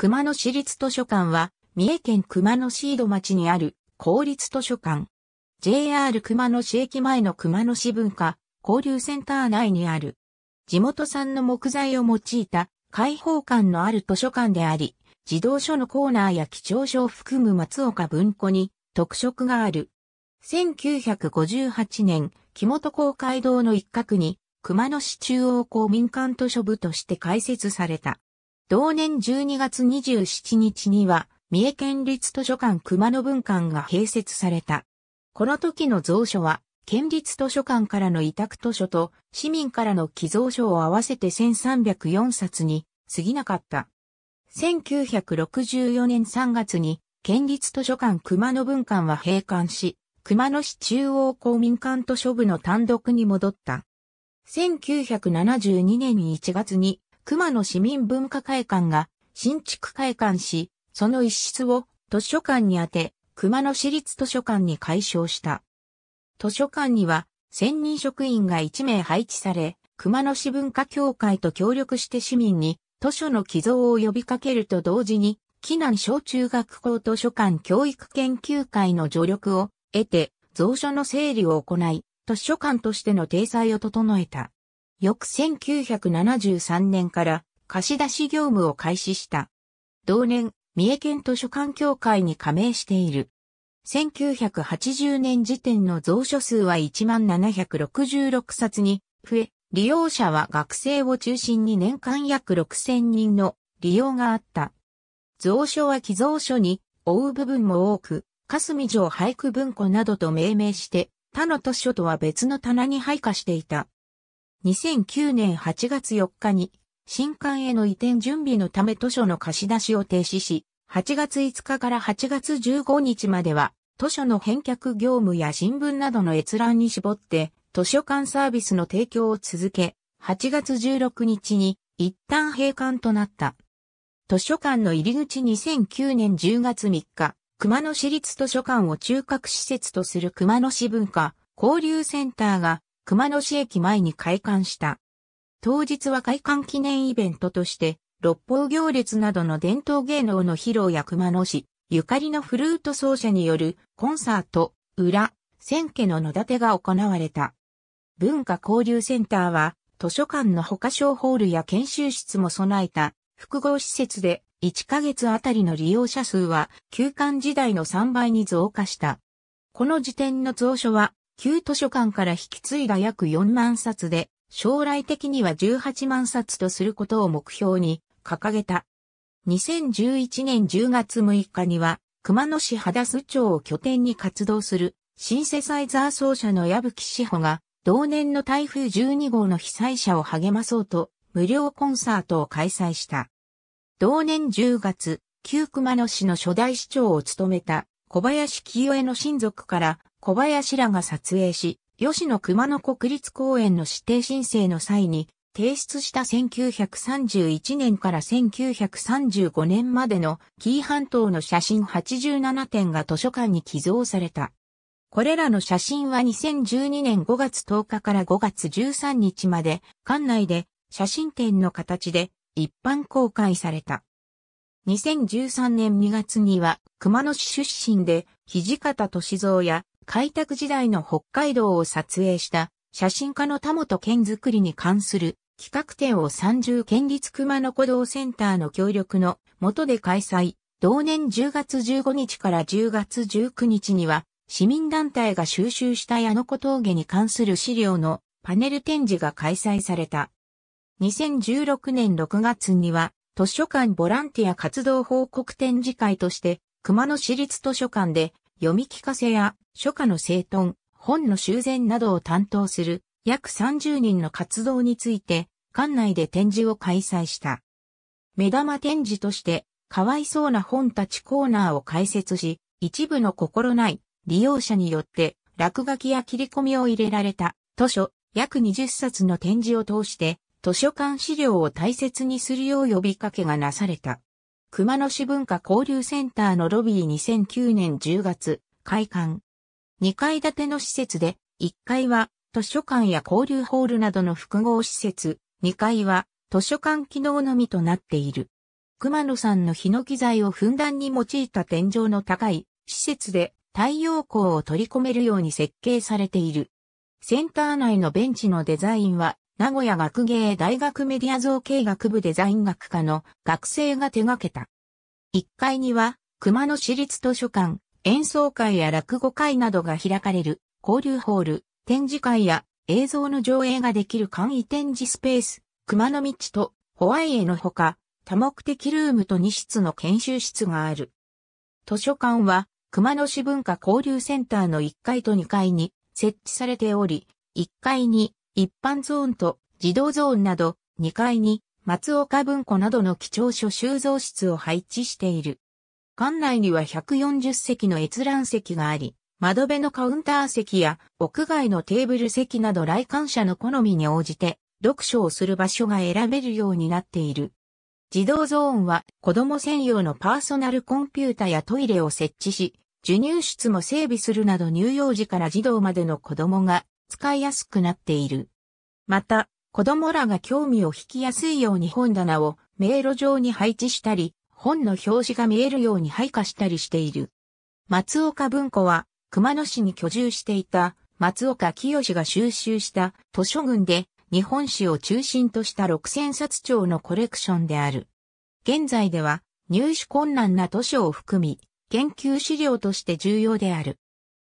熊野市立図書館は、三重県熊野市井戸町にある公立図書館。JR 熊野市駅前の熊野市文化交流センター内にある。地元産の木材を用いた開放感のある図書館であり、児童書のコーナーや貴重書を含む松岡文庫に特色がある。1958年、木本公会堂の一角に熊野市中央公民館図書部として開設された。同年12月27日には、三重県立図書館熊野文館が併設された。この時の蔵書は、県立図書館からの委託図書と市民からの寄贈書を合わせて1304冊に過ぎなかった。1964年3月に県立図書館熊野文館は閉館し、熊野市中央公民館図書部の単独に戻った。1972年1月に熊野市民文化会館が新築開館し、その一室を図書館にあて、熊野市立図書館に改称した。図書館には、専任職員が1名配置され、熊野市文化協会と協力して市民に図書の寄贈を呼びかけると同時に、紀南小中学校図書館教育研究会の助力を得て、蔵書の整理を行い、図書館としての体裁を整えた。翌1973年から貸し出し業務を開始した。同年、三重県図書館協会に加盟している。1980年時点の蔵書数は1766冊に増え、利用者は学生を中心に年間約6000人の利用があった。蔵書は寄蔵書に追う部分も多く、霞城俳句文庫などと命名して、他の図書とは別の棚に配下していた。2009年8月4日に新館への移転準備のため図書の貸し出しを停止し、8月5日から8月15日までは図書の返却業務や新聞などの閲覧に絞って図書館サービスの提供を続け、8月16日に一旦閉館となった。図書館の入り口2009年10月3日、熊野市立図書館を中核施設とする熊野市文化交流センターが熊野市駅前に開館した。当日は開館記念イベントとして、六方行列などの伝統芸能の披露や熊野市、ゆかりのフルート奏者によるコンサート、裏、千家の野立てが行われた。文化交流センターは、図書館の他小ホールや研修室も備えた複合施設で、1ヶ月あたりの利用者数は、休館時代の3倍に増加した。この時点の蔵書は、旧図書館から引き継いだ約4万冊で、将来的には18万冊とすることを目標に掲げた。2011年10月6日には、熊野市肌須町を拠点に活動するシンセサイザー奏者の矢吹志保が、同年の台風12号の被災者を励まそうと、無料コンサートを開催した。同年10月、旧熊野市の初代市長を務めた小林清江の親族から小林らが撮影し、吉野熊野国立公園の指定申請の際に、提出した1931年から1935年までの紀伊半島の写真87点が図書館に寄贈された。これらの写真は2012年5月10日から5月13日まで、館内で写真展の形で一般公開された。2013年2月には熊野市出身で、土方歳三や開拓時代の北海道を撮影した写真家の田本づくりに関する企画展を三重県立熊野古道センターの協力の下で開催。同年10月15日から10月19日には市民団体が収集した矢野古峠に関する資料のパネル展示が開催された。2016年6月には図書館ボランティア活動報告展示会として熊野市立図書館で読み聞かせや書家の整頓、本の修繕などを担当する約30人の活動について、館内で展示を開催した。目玉展示として、かわいそうな本たちコーナーを開設し、一部の心ない利用者によって落書きや切り込みを入れられた図書約20冊の展示を通して図書館資料を大切にするよう呼びかけがなされた。熊野市文化交流センターのロビー2009年10月、開館。2階建ての施設で、1階は図書館や交流ホールなどの複合施設、2階は図書館機能のみとなっている。熊野さんのヒノキ材をふんだんに用いた天井の高い施設で太陽光を取り込めるように設計されている。センター内のベンチのデザインは名古屋学芸大学メディア造形学部デザイン学科の学生が手掛けた。1階には、熊野市立図書館、演奏会や落語会などが開かれる、交流ホール、展示会や映像の上映ができる簡易展示スペース、熊野道とホワイエのほか、多目的ルームと2室の研修室がある。図書館は、熊野市文化交流センターの1階と2階に設置されており、1階に一般ゾーンと児童ゾーンなど2階に松岡文庫などの貴重書収蔵室を配置している。館内には140席の閲覧席があり、窓辺のカウンター席や屋外のテーブル席など来館者の好みに応じて読書をする場所が選べるようになっている。児童ゾーンは子供専用のパーソナルコンピュータやトイレを設置し、授乳室も整備するなど乳幼児から児童までの子供が使いやすくなっている。また、子供らが興味を引きやすいように本棚を迷路上に配置したり、本の表紙が見えるように配下したりしている。松岡文庫は、熊野市に居住していた松岡清が収集した図書群で日本史を中心とした6000冊帳のコレクションである。現在では入手困難な図書を含み、研究資料として重要である。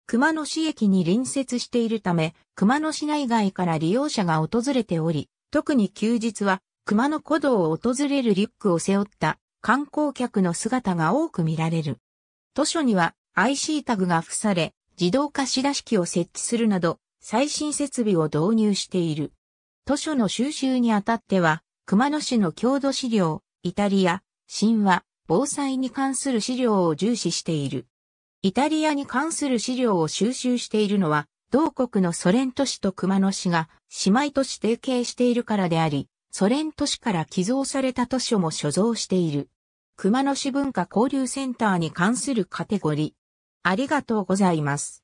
熊野市駅に隣接しているため、熊野市内外から利用者が訪れており、特に休日は熊野古道を訪れるリュックを背負った観光客の姿が多く見られる。図書には IC タグが付され、自動貸し出し機を設置するなど、最新設備を導入している。図書の収集にあたっては、熊野市の郷土資料、イタリア、神話、防災に関する資料を重視している。イタリアに関する資料を収集しているのは、同国のソ連都市と熊野市が姉妹都市提携しているからであり、ソ連都市から寄贈された図書も所蔵している。熊野市文化交流センターに関するカテゴリー。ありがとうございます。